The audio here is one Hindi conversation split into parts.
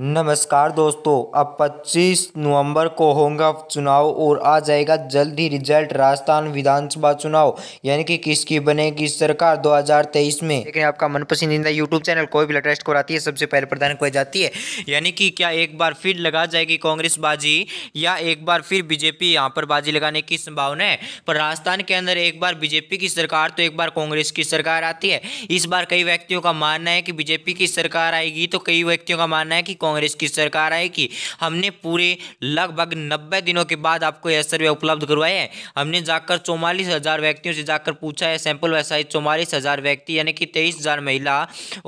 नमस्कार दोस्तों अब 25 नवंबर को होगा चुनाव और आ जाएगा जल्द ही रिजल्ट राजस्थान विधानसभा चुनाव यानी कि किसकी बनेगी सरकार 2023 में लेकिन आपका मन पसंदीदा यूट्यूब चैनल कोई भी लटेस्ट को आती है सबसे पहले प्रदान की जाती है यानी कि क्या एक बार फिर लगा जाएगी कांग्रेस बाजी या एक बार फिर बीजेपी यहाँ पर बाजी लगाने की संभावना है पर राजस्थान के अंदर एक बार बीजेपी की सरकार तो एक बार कांग्रेस की सरकार आती है इस बार कई व्यक्तियों का मानना है कि बीजेपी की सरकार आएगी तो कई व्यक्तियों का मानना है कि कांग्रेस की सरकार आएगी हमने पूरे लगभग नब्बे दिनों के बाद आपको यह सर्वे उपलब्ध करवाए हैं हमने जाकर चौवालीस हज़ार व्यक्तियों से जाकर पूछा है सैंपल व साइज चौवालीस हज़ार व्यक्ति यानी कि तेईस हज़ार महिला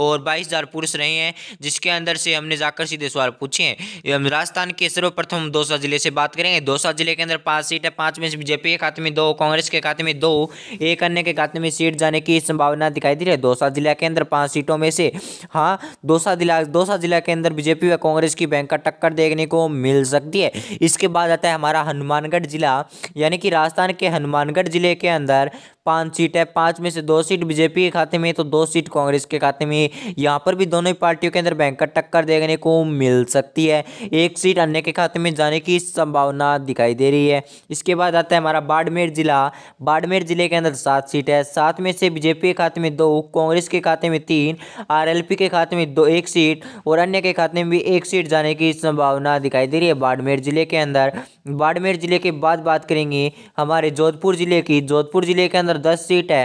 और बाईस हज़ार पुरुष रहे हैं जिसके अंदर से हमने जाकर सीधे सवाल पूछे हैं राजस्थान के सर्वप्रथम दौसा जिले से बात करेंगे दौसा जिले के अंदर पाँच सीट है पाँच में से बीजेपी के खाते में दो कांग्रेस के खाते में दो एक अन्य के खाते में सीट जाने की संभावना दिखाई दे रही है दौसा जिला के अंदर पाँच सीटों में से हाँ दौसा जिला दौसा जिला के अंदर बीजेपी व कांग्रेस की बैंक का टक्कर देखने को मिल सकती है इसके बाद आता है हमारा हनुमानगढ़ जिला यानी कि राजस्थान के हनुमानगढ़ जिले के अंदर पांच सीट है पांच में से दो सीट बीजेपी के खाते में तो दो सीट कांग्रेस के खाते में यहाँ पर भी दोनों ही पार्टियों के अंदर भयंकर टक्कर देखने को मिल सकती है एक सीट अन्य के खाते में जाने की संभावना दिखाई दे रही है इसके बाद आता है हमारा बाड़मेर जिला बाड़मेर जिले के अंदर सात सीट है सात में से बीजेपी के खाते में दो कांग्रेस के खाते में तीन आर के खाते में दो एक सीट और अन्य के खाते में भी एक सीट जाने की संभावना दिखाई दे रही है बाड़मेर जिले के अंदर बाड़मेर जिले के बाद बात करेंगे हमारे जोधपुर जिले की जोधपुर जिले के अंदर दस सीट है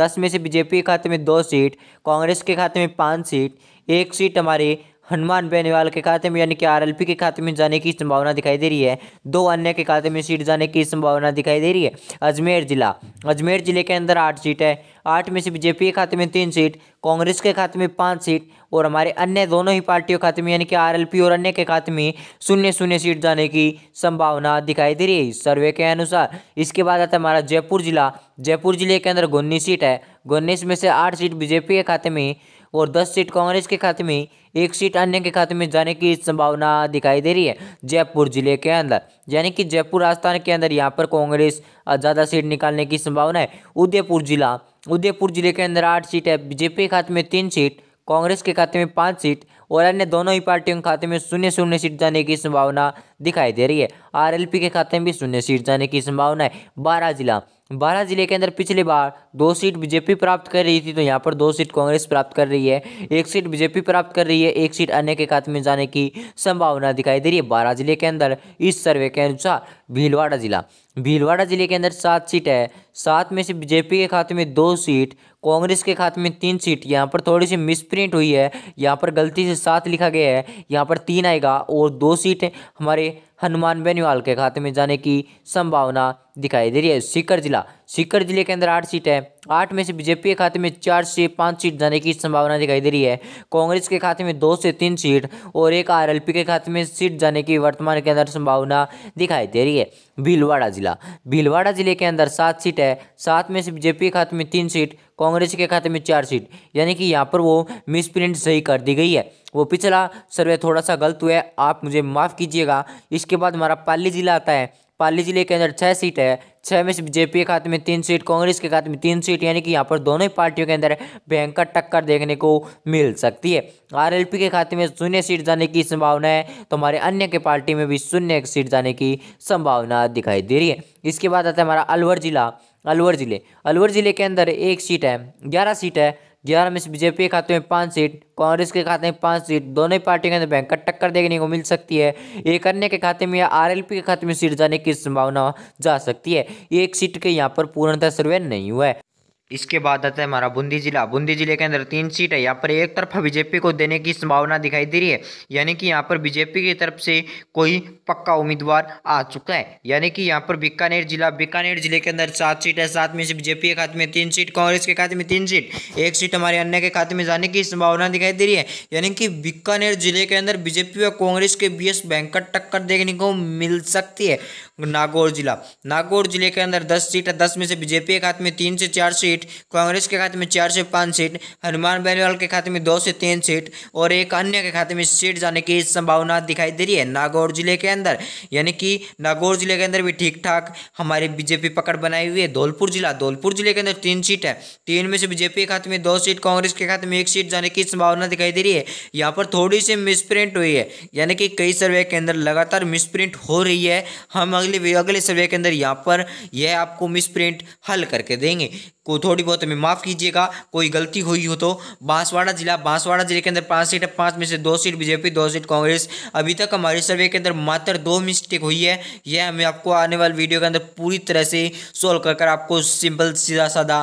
दस में से बीजेपी के खाते में दो सीट कांग्रेस के खाते में पाँच सीट एक सीट हमारी हनुमान बेनीवाल के खाते में यानी कि आरएलपी के खाते में जाने की संभावना दिखाई दे रही है दो अन्य के खाते में सीट जाने की संभावना दिखाई दे रही है अजमेर जिला अजमेर जिले के अंदर आठ सीट है आठ में से बीजेपी के खाते में तीन सीट कांग्रेस के खाते में पाँच सीट और हमारे अन्य दोनों ही पार्टियों खाते में यानी कि आर और अन्य के खाते में शून्य शून्य सीट जाने की संभावना दिखाई दे रही है सर्वे के अनुसार इसके बाद आता है हमारा जयपुर जिला जयपुर जिले के अंदर गुन्नी सीट है उन्नीस में से आठ सीट बीजेपी के खाते में और दस सीट कांग्रेस के खाते में एक सीट अन्य के खाते में जाने की संभावना दिखाई दे रही है जयपुर जिले के अंदर यानी कि जयपुर राजस्थान के अंदर यहाँ पर कांग्रेस ज़्यादा सीट निकालने की संभावना है उदयपुर जिला उदयपुर जिले के अंदर आठ सीट है बीजेपी के खाते में तीन सीट कांग्रेस के खाते में पाँच सीट और अन्य दोनों ही पार्टियों के खाते में शून्य शून्य सीट जाने की संभावना दिखाई दे रही है आरएलपी के खाते में भी शून्य सीट जाने की संभावना है बारह जिला बारह जिले के अंदर पिछली बार दो सीट बीजेपी प्राप्त कर रही थी तो यहाँ पर दो सीट कांग्रेस प्राप्त कर रही है एक सीट बीजेपी प्राप्त कर रही है एक सीट अन्य के खाते में जाने की संभावना दिखाई दे रही है बारह जिले के अंदर इस सर्वे के अनुसार भीलवाड़ा जिला भीलवाड़ा जिले के अंदर सात सीट है सात में से बीजेपी के खाते में दो सीट कांग्रेस के खाते में तीन सीट यहाँ पर थोड़ी सी मिसप्रिंट हुई है यहाँ पर गलती से सात लिखा गया है यहाँ पर तीन आएगा और दो सीट हमारे हनुमान बेनीवाल के खाते में जाने की संभावना दिखाई दे रही है सीकर जिला सीकर जिले के अंदर आठ सीट है आठ में से बीजेपी के खाते में चार से पाँच सीट जाने की संभावना दिखाई दे रही है कांग्रेस के खाते में दो से तीन सीट और एक आरएलपी के खाते में सीट जाने की वर्तमान के अंदर संभावना दिखाई दे रही है भीलवाड़ा जिला भीलवाड़ा जिले के अंदर सात सीट है सात में से बीजेपी के खाते में तीन सीट कांग्रेस के खाते में चार सीट यानी कि यहाँ पर वो मिसप्रिंट सही कर दी गई है वो पिछला सर्वे थोड़ा सा गलत हुआ है आप मुझे माफ़ कीजिएगा इस उसके बाद हमारा पाली ज़िला आता है पाली जिले के अंदर छः सीट है छः में से बीजेपी के खाते में तीन सीट कांग्रेस के खाते में तीन सीट यानी कि यहाँ पर दोनों ही पार्टियों के अंदर भयंकर टक्कर देखने को मिल सकती है आरएलपी के खाते में शून्य सीट जाने की संभावना है तो हमारे अन्य के पार्टी में भी शून्य सीट जाने की संभावना दिखाई दे रही है इसके बाद आता है हमारा अलवर जिला अलवर जिले अलवर जिले के अंदर एक सीट है ग्यारह सीट है ग्यारह में से बीजेपी के खाते में पाँच सीट कांग्रेस के खाते में पाँच सीट दोनों ही पार्टियों के अंदर भयंकर टक्कर देखने को मिल सकती है एक अन्य के खाते में या आरएलपी के खाते में सीट जाने की संभावना जा सकती है एक सीट के यहाँ पर पूर्णतः सर्वे नहीं हुआ है इसके बाद आता है हमारा बूंदी जिला बूंदी जिले के अंदर तीन सीट है यहाँ पर एक तरफा बीजेपी को देने की संभावना दिखाई दे रही है यानी कि यहाँ पर बीजेपी की तरफ से कोई पक्का उम्मीदवार आ चुका है यानी कि यहाँ पर बीकानेर जिला बीकानेर जिले के अंदर सात सीट है सात में से बीजेपी के खाते में तीन सीट कांग्रेस के खाते में तीन सीट एक सीट हमारे अन्य के खाते में जाने की संभावना दिखाई दे रही है यानी कि बीकानेर जिले के अंदर बीजेपी व कांग्रेस के बीच बैंकट टक्कर देखने को मिल सकती है नागौर जिला नागौर जिले के अंदर दस सीट है दस में से बीजेपी के खाते में तीन से चार सीट सीट कांग्रेस के खाते में चार से पाँच सीट हनुमान बेनीवाल के खाते में दो से तीन सीट और एक अन्य के खाते में सीट जाने की संभावना दिखाई दे रही है नागौर जिले के अंदर यानी कि नागौर जिले के अंदर भी ठीक ठाक हमारी बीजेपी पकड़ बनाई हुई है धौलपुर जिला धौलपुर जिले के अंदर तीन सीट है तीन में से बीजेपी के खाते में दो सीट कांग्रेस के खाते में एक सीट जाने की संभावना दिखाई दे रही है यहाँ पर थोड़ी सी मिसप्रिंट हुई है यानी कि कई सर्वे के अंदर लगातार मिसप्रिंट हो रही है हम अगले अगले सर्वे के अंदर यहाँ पर यह आपको मिसप्रिंट हल करके देंगे को थोड़ी बहुत हमें माफ़ कीजिएगा कोई गलती हुई हो तो बांसवाड़ा जिला बांसवाड़ा जिले के अंदर पाँच सीट है पाँच में से दो सीट बीजेपी दो सीट कांग्रेस अभी तक हमारे सर्वे के अंदर मात्र दो मिस्टेक हुई है यह हमें आपको आने वाली वीडियो के अंदर पूरी तरह से सोल्व कर कर आपको सिंपल सीधा साधा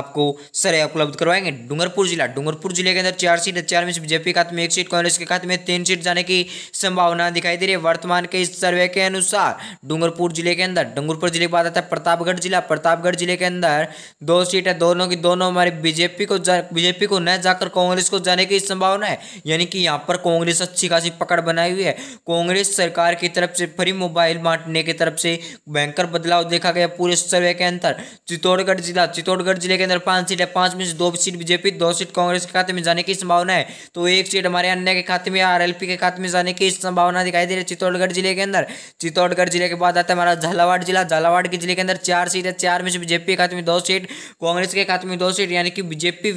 आपको सर उपलब्ध करवाएंगे डूंगरपुर जिला डूंगरपुर जिले के अंदर चार सीट चार में से बीजेपी खाते में एक सीट कांग्रेस के खाते में तीन सीट जाने की संभावना दिखाई दे रही है वर्तमान के इस सर्वे के अनुसार डूंगरपुर जिले के अंदर डूंगरपुर जिले के बाद आता है प्रतापगढ़ जिला प्रतापगढ़ जिले के अंदर दो सीट है दोनों की दोनों हमारी बीजेपी को बीजेपी को न जाकर कांग्रेस को जाने की संभावना है यानी कि यहाँ पर कांग्रेस अच्छी खासी पकड़ बनाई हुई है कांग्रेस सरकार की तरफ से फ्री मोबाइल बांटने की तरफ से भयंकर बदलाव देखा गया पूरे सर्वे के अंदर चित्तौड़गढ़ जिला चित्तौड़गढ़ जिले के अंदर पांच सीट है पांच में से दो सीट बीजेपी दो सीट कांग्रेस के खाते में जाने की संभावना है तो एक सीट हमारे अन्य के खाते में आर के खाते में जाने की संभावना दिखाई दे रही है चित्तौड़गढ़ जिले के अंदर चित्तौड़गढ़ जिले के बाद आता है हमारा झालावाड़ जिला झालावाड़ के जिले के अंदर चार सीट है चार में से बीजेपी के खाते में दो सीट कांग्रेस के खाते में दो सीट यानी कि बीजेपी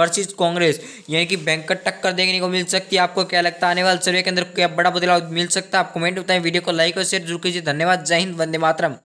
वर्सेज कांग्रेस यानी कि बैंकर टक्कर देखने को मिल सकती है आपको क्या लगता है आने वाले सर्वे के अंदर क्या बड़ा बदलाव मिल सकता है आप कमेंट बताएं वीडियो को लाइक और शेयर जरूर कीजिए धन्यवाद जय हिंद वंदे मातरम